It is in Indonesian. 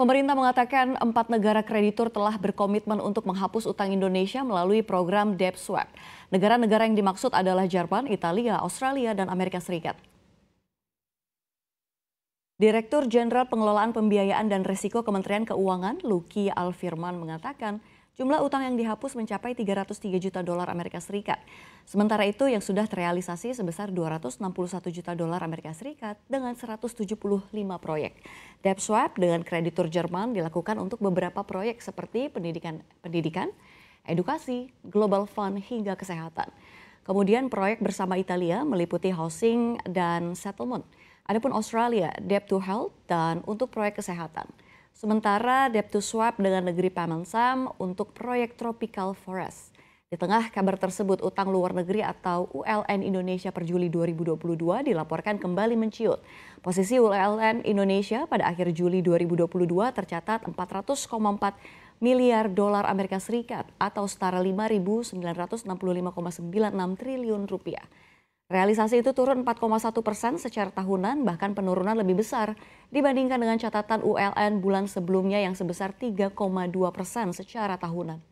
Pemerintah mengatakan empat negara kreditur telah berkomitmen untuk menghapus utang Indonesia melalui program debt swap. Negara-negara yang dimaksud adalah Jerman, Italia, Australia, dan Amerika Serikat. Direktur Jenderal Pengelolaan Pembiayaan dan Resiko Kementerian Keuangan, Luki Alfirman, mengatakan Jumlah utang yang dihapus mencapai 303 juta dolar Amerika Serikat. Sementara itu yang sudah terrealisasi sebesar 261 juta dolar Amerika Serikat dengan 175 proyek. Debt swap dengan kreditur Jerman dilakukan untuk beberapa proyek seperti pendidikan, pendidikan edukasi, global fund hingga kesehatan. Kemudian proyek bersama Italia meliputi housing dan settlement. Adapun Australia, debt to health dan untuk proyek kesehatan. Sementara debt to Swap dengan negeri Paman Sam untuk proyek Tropical Forest. Di tengah kabar tersebut, utang luar negeri atau ULN Indonesia per Juli 2022 dilaporkan kembali menciut. Posisi ULN Indonesia pada akhir Juli 2022 tercatat 400,4 miliar dolar Amerika Serikat atau setara 5.965,96 triliun rupiah. Realisasi itu turun 4,1 persen secara tahunan, bahkan penurunan lebih besar dibandingkan dengan catatan ULN bulan sebelumnya yang sebesar 3,2 persen secara tahunan.